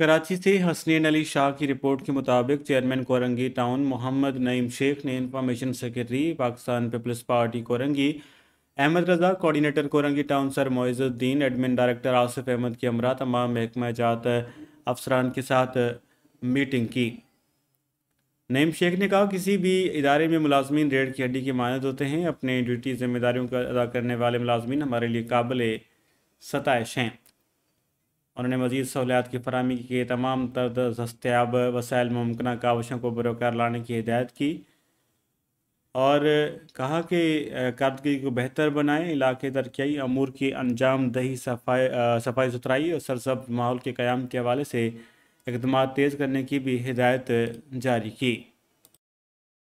कराची से हसनैन अली शाह की रिपोर्ट के मुताबिक चेयरमैन कोरंगी टाउन मोहम्मद नईम शेख ने information secretary Pakistan peoples party Korangi Ahmed Raza coordinator Korangi town sir Moizuddin admin director Asif Ahmed के अमरा तमाम महकमा जात अफसरान के साथ मीटिंग की नईम शेख ने कहा किसी भी इदारे में मुलाजमीन रेड की हड्डी की मानद होते हैं अपने ड्यूटी जिम्मेदारियों का अदा करने वाले मुलाजमन हमारे लिए काबिल सतश हैं उन्होंने मजीद सहूलियात की फरहमी के तमाम तर्द दस्तियाब वसायल मुमकिन काविशों को बरोकार लाने की हिदायत की और कहा कि कारदगी को बेहतर बनाएं इलाके तरक्याई अमूर की अंजाम दही सफाई सफाई सुथराई और सरसब माहौल के क्याम के हवाले से इकदाम तेज़ करने की भी हिदायत जारी की